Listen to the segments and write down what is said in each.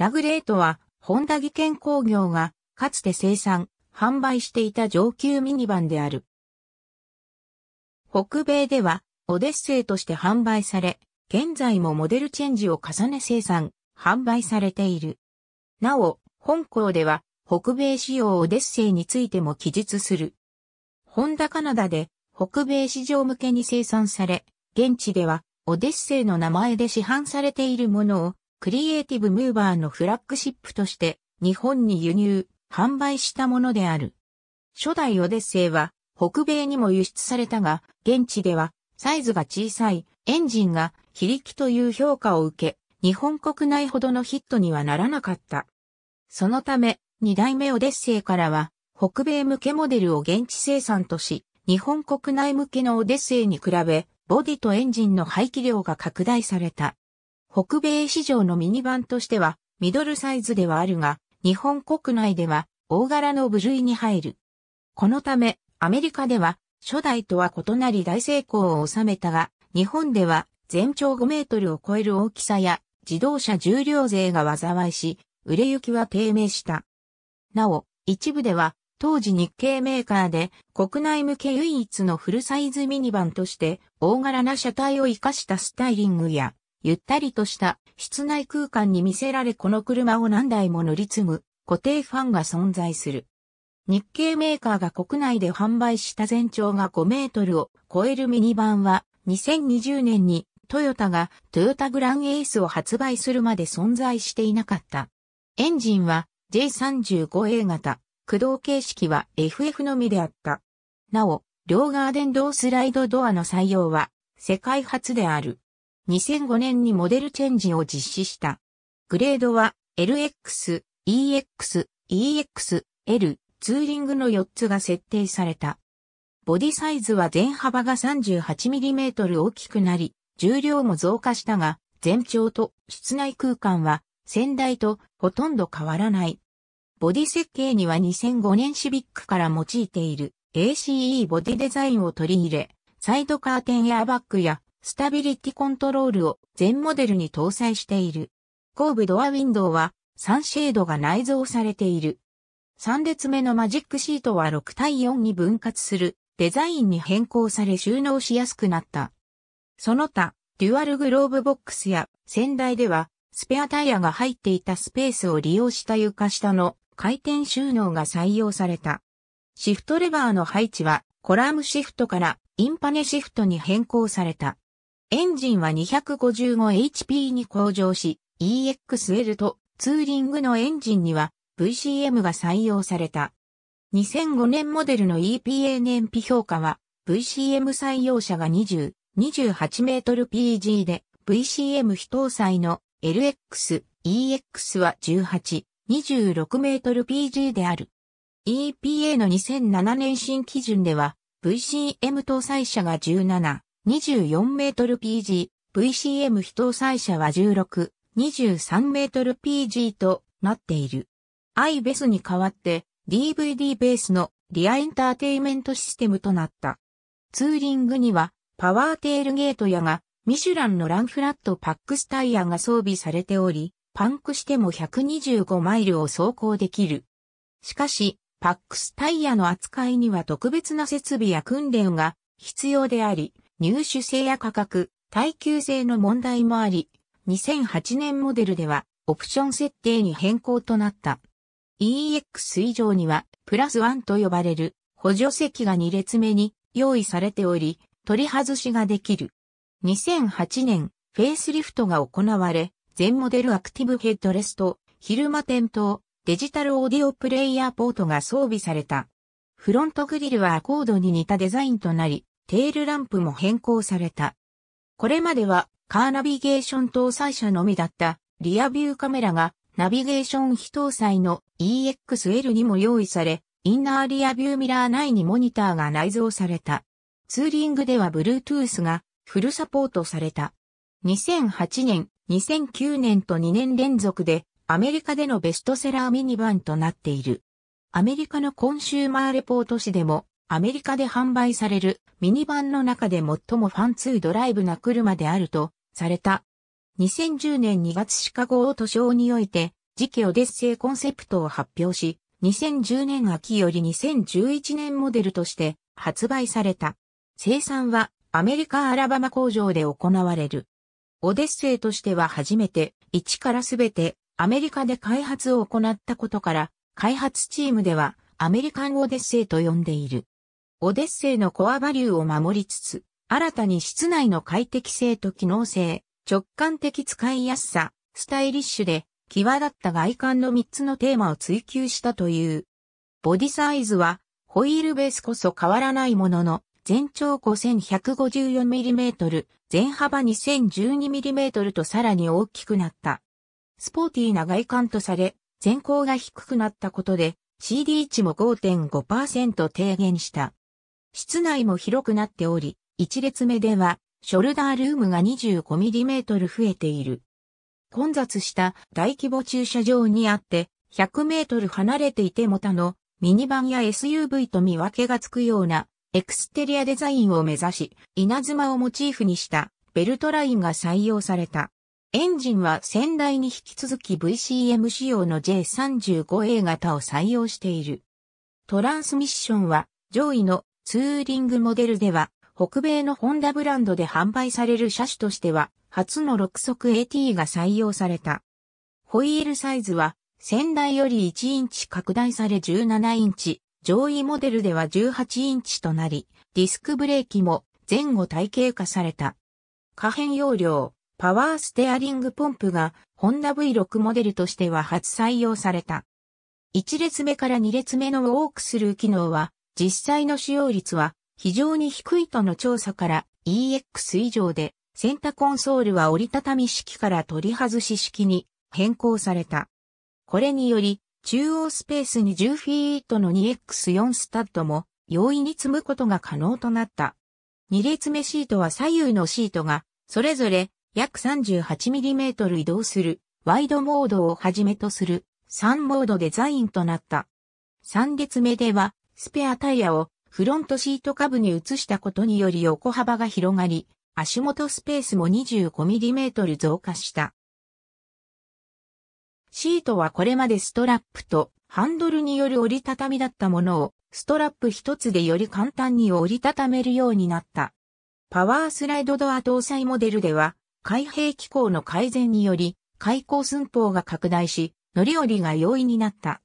ラグレートは、ホンダ技研工業が、かつて生産、販売していた上級ミニバンである。北米では、オデッセイとして販売され、現在もモデルチェンジを重ね生産、販売されている。なお、本校では、北米仕様オデッセイについても記述する。ホンダカナダで、北米市場向けに生産され、現地では、オデッセイの名前で市販されているものを、クリエイティブムーバーのフラッグシップとして日本に輸入、販売したものである。初代オデッセイは北米にも輸出されたが、現地ではサイズが小さいエンジンが非力という評価を受け、日本国内ほどのヒットにはならなかった。そのため、2代目オデッセイからは、北米向けモデルを現地生産とし、日本国内向けのオデッセイに比べ、ボディとエンジンの排気量が拡大された。北米市場のミニバンとしてはミドルサイズではあるが、日本国内では大柄の部類に入る。このため、アメリカでは初代とは異なり大成功を収めたが、日本では全長5メートルを超える大きさや自動車重量税が災いし、売れ行きは低迷した。なお、一部では当時日系メーカーで国内向け唯一のフルサイズミニバンとして大柄な車体を活かしたスタイリングやゆったりとした室内空間に見せられこの車を何台も乗り積む固定ファンが存在する。日系メーカーが国内で販売した全長が5メートルを超えるミニバンは2020年にトヨタがトヨタグランエースを発売するまで存在していなかった。エンジンは J35A 型、駆動形式は FF のみであった。なお、両側電動スライドドアの採用は世界初である。2005年にモデルチェンジを実施した。グレードは LX、EX、EX、L、ツーリングの4つが設定された。ボディサイズは全幅が 38mm 大きくなり、重量も増加したが、全長と室内空間は先代とほとんど変わらない。ボディ設計には2005年シビックから用いている ACE ボディデザインを取り入れ、サイドカーテンエアバッグやスタビリティコントロールを全モデルに搭載している。後部ドアウィンドウはサンシェードが内蔵されている。3列目のマジックシートは6対4に分割するデザインに変更され収納しやすくなった。その他、デュアルグローブボックスや先代ではスペアタイヤが入っていたスペースを利用した床下の回転収納が採用された。シフトレバーの配置はコラムシフトからインパネシフトに変更された。エンジンは 255HP に向上し、EXL とツーリングのエンジンには VCM が採用された。2005年モデルの EPA 燃費評価は VCM 採用者が20、28メートル PG で VCM 非搭載の LX、EX は18、26メートル PG である。EPA の2007年新基準では VCM 搭載車が17、24m/PG、VCM 非搭載車は16、23m/PG となっている。i ベ e スに代わって DVD ベースのリアエンターテイメントシステムとなった。ツーリングにはパワーテールゲートやがミシュランのランフラットパックスタイヤが装備されており、パンクしても125マイルを走行できる。しかし、パックスタイヤの扱いには特別な設備や訓練が必要であり、入手性や価格、耐久性の問題もあり、2008年モデルではオプション設定に変更となった。EX 以上にはプラスワンと呼ばれる補助席が2列目に用意されており、取り外しができる。2008年、フェイスリフトが行われ、全モデルアクティブヘッドレスと、昼間点灯、デジタルオーディオプレイヤーポートが装備された。フロントグリルはアコードに似たデザインとなり、テールランプも変更された。これまではカーナビゲーション搭載車のみだったリアビューカメラがナビゲーション非搭載の EXL にも用意され、インナーリアビューミラー内にモニターが内蔵された。ツーリングでは Bluetooth がフルサポートされた。2008年、2009年と2年連続でアメリカでのベストセラーミニバンとなっている。アメリカのコンシューマーレポート誌でもアメリカで販売されるミニバンの中で最もファンツードライブな車であるとされた。2010年2月シカゴオートショーにおいて次期オデッセイコンセプトを発表し、2010年秋より2011年モデルとして発売された。生産はアメリカアラバマ工場で行われる。オデッセイとしては初めて一からすべてアメリカで開発を行ったことから、開発チームではアメリカンオデッセイと呼んでいる。オデッセイのコアバリューを守りつつ、新たに室内の快適性と機能性、直感的使いやすさ、スタイリッシュで、際立った外観の3つのテーマを追求したという。ボディサイズは、ホイールベースこそ変わらないものの、全長 5154mm、全幅 2012mm とさらに大きくなった。スポーティーな外観とされ、全高が低くなったことで、CD 値も5.5%低減した。室内も広くなっており、一列目では、ショルダールームが 25mm 増えている。混雑した大規模駐車場にあって、100メートル離れていても他のミニバンや SUV と見分けがつくようなエクステリアデザインを目指し、稲妻をモチーフにしたベルトラインが採用された。エンジンは先代に引き続き VCM 仕様の J35A 型を採用している。トランスミッションは上位のツーリングモデルでは、北米のホンダブランドで販売される車種としては、初の6速 AT が採用された。ホイールサイズは、先代より1インチ拡大され17インチ、上位モデルでは18インチとなり、ディスクブレーキも前後体系化された。可変容量、パワーステアリングポンプが、ホンダ V6 モデルとしては初採用された。1列目から2列目のウォークスルー機能は、実際の使用率は非常に低いとの調査から EX 以上でセンタコンソールは折りたたみ式から取り外し式に変更された。これにより中央スペースに10フィートの 2X4 スタッドも容易に積むことが可能となった。2列目シートは左右のシートがそれぞれ約 38mm 移動するワイドモードをはじめとする3モードデザインとなった。3列目ではスペアタイヤをフロントシート下部に移したことにより横幅が広がり、足元スペースも 25mm 増加した。シートはこれまでストラップとハンドルによる折りたたみだったものをストラップ一つでより簡単に折りたためるようになった。パワースライドドア搭載モデルでは開閉機構の改善により開口寸法が拡大し乗り降りが容易になった。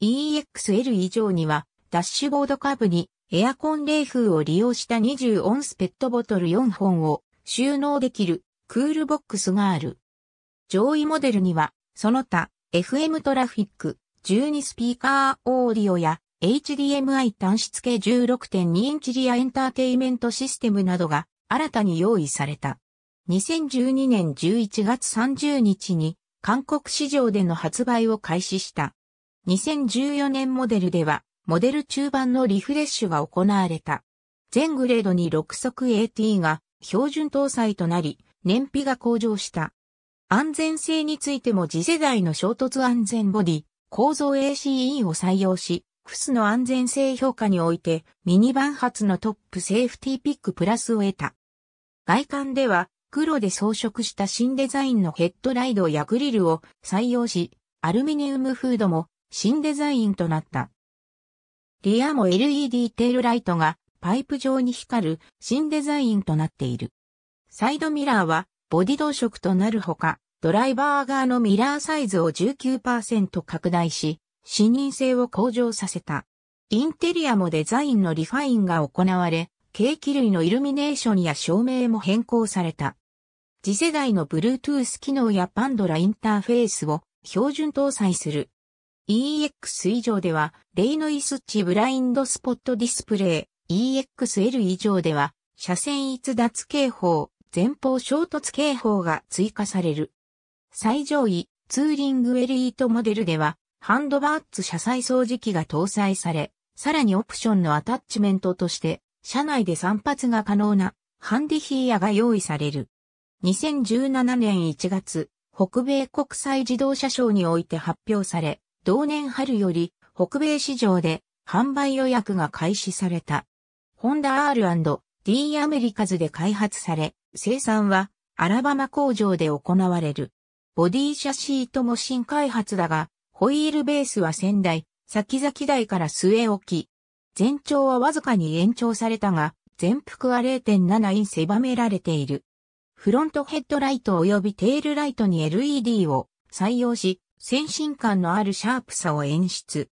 EXL 以上にはダッシュボード下部にエアコン冷風を利用した20オンスペットボトル4本を収納できるクールボックスがある。上位モデルには、その他 FM トラフィック、12スピーカーオーディオや HDMI 端子付け16.2インチリアエンターテイメントシステムなどが新たに用意された。2012年11月30日に韓国市場での発売を開始した。2014年モデルではモデル中盤のリフレッシュが行われた。全グレードに6速 AT が標準搭載となり、燃費が向上した。安全性についても次世代の衝突安全ボディ、構造 ACE を採用し、クスの安全性評価において、ミニバン発のトップセーフティーピックプラスを得た。外観では、黒で装飾した新デザインのヘッドライドやグリルを採用し、アルミニウムフードも新デザインとなった。リアも LED テールライトがパイプ状に光る新デザインとなっている。サイドミラーはボディ同色となるほか、ドライバー側のミラーサイズを19%拡大し、視認性を向上させた。インテリアもデザインのリファインが行われ、景気類のイルミネーションや照明も変更された。次世代の Bluetooth 機能やパンドラインターフェースを標準搭載する EX 以上では、レイノイスチブラインドスポットディスプレイ、EXL 以上では、車線逸脱警報、前方衝突警報が追加される。最上位、ツーリングエリートモデルでは、ハンドバーツ車載掃除機が搭載され、さらにオプションのアタッチメントとして、車内で散髪が可能なハンディヒーヤが用意される。2017年1月、北米国際自動車賞において発表され、同年春より北米市場で販売予約が開始された。ホンダ R&D アメリカズで開発され、生産はアラバマ工場で行われる。ボディシャシートも新開発だが、ホイールベースは仙台、先々台から据え置き。全長はわずかに延長されたが、全幅は0.7イン狭められている。フロントヘッドライト及びテールライトに LED を採用し、先進感のあるシャープさを演出。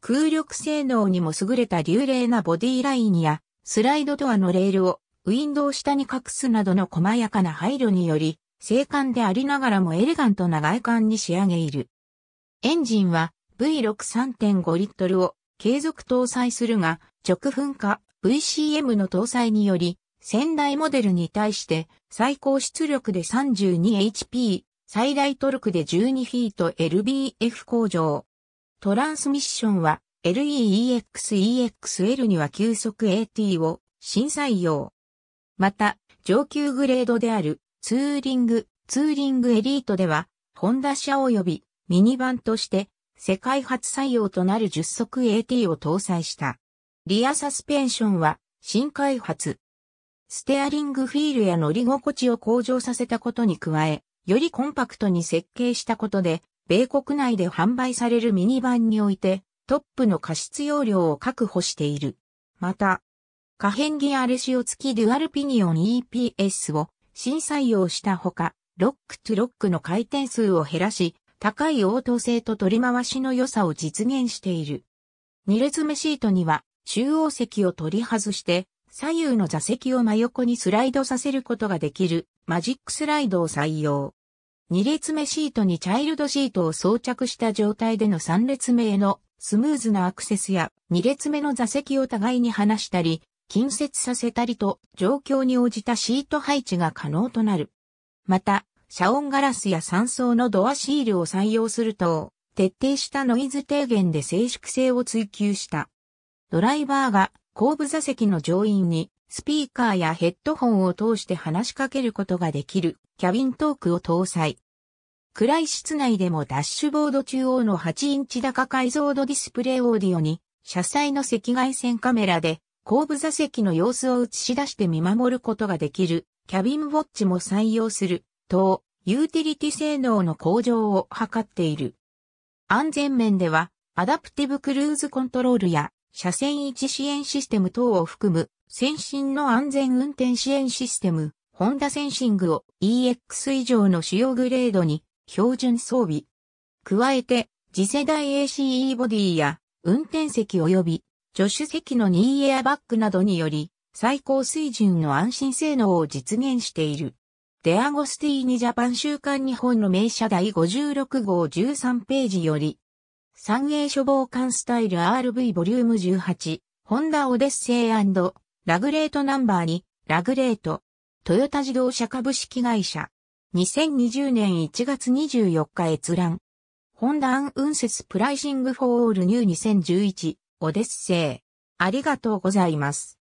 空力性能にも優れた流麗なボディラインや、スライドドアのレールをウィンドウ下に隠すなどの細やかな配慮により、静観でありながらもエレガントな外観に仕上げいる。エンジンは V63.5 リットルを継続搭載するが、直噴火 VCM の搭載により、先代モデルに対して最高出力で 32HP 最大トルクで12フィート LBF 向上。トランスミッションは LEEXEXL には急速 AT を新採用。また、上級グレードであるツーリング、ツーリングエリートでは、ホンダ車及びミニバンとして世界初採用となる10速 AT を搭載した。リアサスペンションは新開発。ステアリングフィールや乗り心地を向上させたことに加え、よりコンパクトに設計したことで、米国内で販売されるミニバンにおいて、トップの過失容量を確保している。また、可変ギアレシオ付きデュアルピニオン EPS を新採用したほか、ロックトゥロックの回転数を減らし、高い応答性と取り回しの良さを実現している。2列目シートには中央席を取り外して左右の座席を真横にスライドさせることができるマジックスライドを採用。2列目シートにチャイルドシートを装着した状態での3列目へのスムーズなアクセスや2列目の座席を互いに離したり、近接させたりと状況に応じたシート配置が可能となる。また、遮音ガラスや3層のドアシールを採用すると、徹底したノイズ低減で静粛性を追求した。ドライバーが後部座席の乗員にスピーカーやヘッドホンを通して話しかけることができるキャビントークを搭載。暗い室内でもダッシュボード中央の8インチ高解像度ディスプレイオーディオに、車載の赤外線カメラで後部座席の様子を映し出して見守ることができるキャビンウォッチも採用する、等、ユーティリティ性能の向上を図っている。安全面では、アダプティブクルーズコントロールや車線位置支援システム等を含む、先進の安全運転支援システム、ホンダセンシングを EX 以上の主要グレードに標準装備。加えて、次世代 ACE ボディや運転席及び助手席のニーエアバッグなどにより最高水準の安心性能を実現している。デアゴスティーニジャパン週刊日本の名車第56号13ページより三栄処防艦スタイル RV ボリューム18、ホンダオデッセイラグレートナンバーに、ラグレート、トヨタ自動車株式会社、2020年1月24日閲覧、ホンダアンウンセスプライシングフォーオールニュー2011、オデッセイ。ありがとうございます。